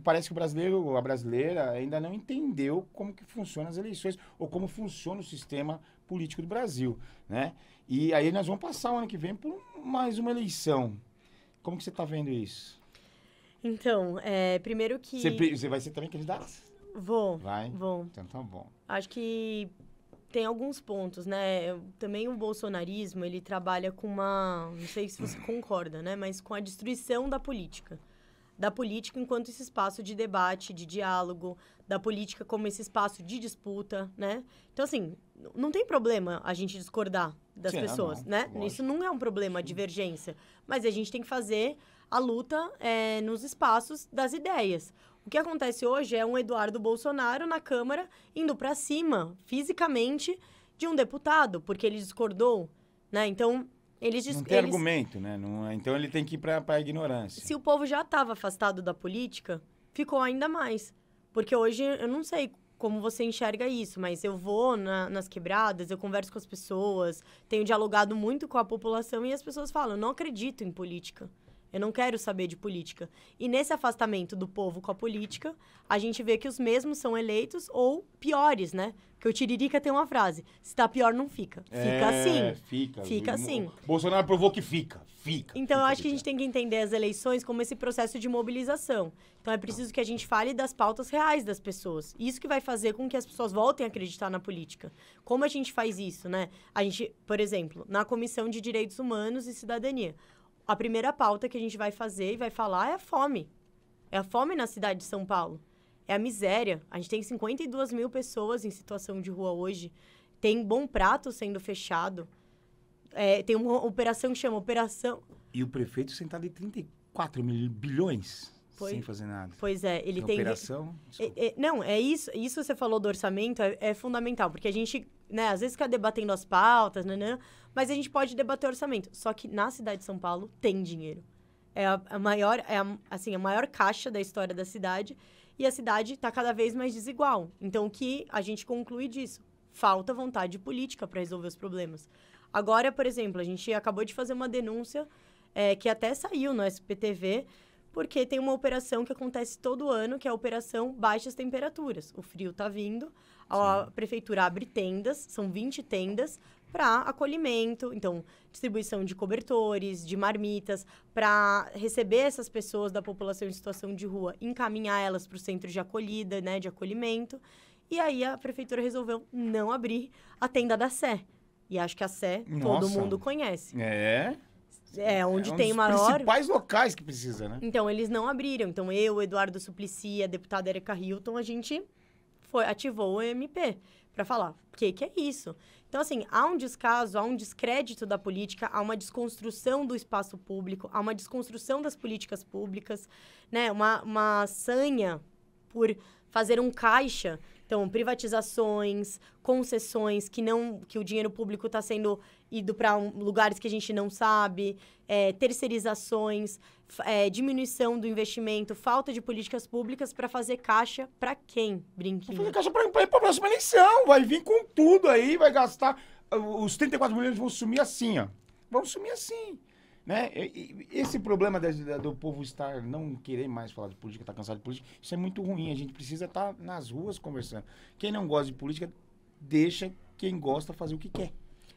que parece que o brasileiro, a brasileira, ainda não entendeu como que funcionam as eleições ou como funciona o sistema político do Brasil, né? E aí nós vamos passar o ano que vem por mais uma eleição. Como que você está vendo isso? Então, é, primeiro que... Você, você vai ser também candidato? Vou. Vai? Vou. Então tá bom. Acho que tem alguns pontos, né? Também o bolsonarismo, ele trabalha com uma... Não sei se você concorda, né? Mas com a destruição da política da política enquanto esse espaço de debate, de diálogo, da política como esse espaço de disputa, né? Então, assim, não tem problema a gente discordar das Sim, é, pessoas, não, né? Lógico. Isso não é um problema, a divergência. Mas a gente tem que fazer a luta é, nos espaços das ideias. O que acontece hoje é um Eduardo Bolsonaro na Câmara indo para cima, fisicamente, de um deputado, porque ele discordou, né? Então, eles não tem eles... argumento, né? Não, é, então ele tem que ir para a ignorância. Se o povo já estava afastado da política, ficou ainda mais. Porque hoje, eu não sei como você enxerga isso, mas eu vou na, nas quebradas, eu converso com as pessoas, tenho dialogado muito com a população e as pessoas falam: não acredito em política. Eu não quero saber de política. E nesse afastamento do povo com a política, a gente vê que os mesmos são eleitos ou piores, né? Porque o Tiririca tem uma frase: se tá pior, não fica. Fica é, assim. Fica. Fica assim. Bolsonaro provou que fica. Fica. Então, fica, eu acho que a gente tem que entender as eleições como esse processo de mobilização. Então, é preciso que a gente fale das pautas reais das pessoas. Isso que vai fazer com que as pessoas voltem a acreditar na política. Como a gente faz isso, né? A gente, por exemplo, na Comissão de Direitos Humanos e Cidadania a primeira pauta que a gente vai fazer e vai falar é a fome. É a fome na cidade de São Paulo. É a miséria. A gente tem 52 mil pessoas em situação de rua hoje. Tem Bom Prato sendo fechado. É, tem uma operação que chama Operação. E o prefeito sentado em 34 mil bilhões sem fazer nada. Pois é, ele é tem. Operação? É, é, não, é isso. Isso você falou do orçamento é, é, fundamental, porque a gente, né, às vezes fica debatendo as pautas, né? né mas a gente pode debater orçamento. Só que na cidade de São Paulo tem dinheiro. É a, a maior, é a, assim, a maior caixa da história da cidade e a cidade está cada vez mais desigual. Então, o que a gente conclui disso? Falta vontade política para resolver os problemas. Agora, por exemplo, a gente acabou de fazer uma denúncia é, que até saiu no SPTV porque tem uma operação que acontece todo ano, que é a operação baixas temperaturas. O frio está vindo, a Sim. prefeitura abre tendas, são 20 tendas para acolhimento, então distribuição de cobertores, de marmitas, para receber essas pessoas da população em situação de rua, encaminhar elas para o centro de acolhida, né, de acolhimento. E aí a prefeitura resolveu não abrir a tenda da Sé. E acho que a Sé Nossa. todo mundo conhece. É? É, é, onde é, um tem maior. principais locais que precisa, né? Então, eles não abriram. Então, eu, Eduardo Suplicy, a deputada Erika Hilton, a gente foi, ativou o MP para falar o que, que é isso. Então, assim, há um descaso, há um descrédito da política, há uma desconstrução do espaço público, há uma desconstrução das políticas públicas, né? Uma, uma sanha por fazer um caixa então, privatizações, concessões que não que o dinheiro público está sendo ido para um, lugares que a gente não sabe, é, terceirizações, é, diminuição do investimento, falta de políticas públicas para fazer caixa para quem, brinquinho? Vai fazer caixa para a próxima eleição, vai vir com tudo aí, vai gastar... Os 34 milhões vão sumir assim, ó. Vão sumir assim. Né? Esse problema do povo estar não querer mais falar de política, estar tá cansado de política, isso é muito ruim. A gente precisa estar tá nas ruas conversando. Quem não gosta de política, deixa quem gosta fazer o que quer.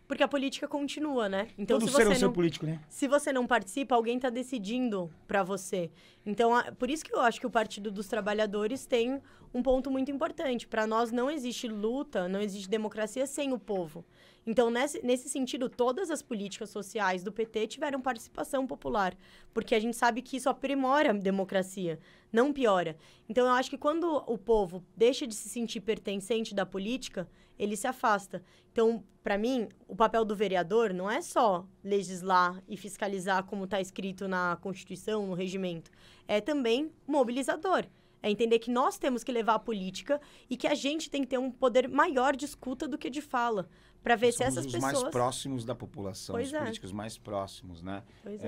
Porque a política continua, né? Então, Todo se você não, ser político, né? Se você não participa, alguém está decidindo para você. Então, a, por isso que eu acho que o Partido dos Trabalhadores tem um ponto muito importante. Para nós, não existe luta, não existe democracia sem o povo. Então, nesse, nesse sentido, todas as políticas sociais do PT tiveram participação popular, porque a gente sabe que isso aprimora a democracia não piora. Então eu acho que quando o povo deixa de se sentir pertencente da política, ele se afasta. Então, para mim, o papel do vereador não é só legislar e fiscalizar como está escrito na Constituição, no regimento. É também mobilizador. É entender que nós temos que levar a política e que a gente tem que ter um poder maior de escuta do que de fala. Para ver se essas os pessoas. mais próximos da população, pois os é. políticos mais próximos, né? Pois é. é.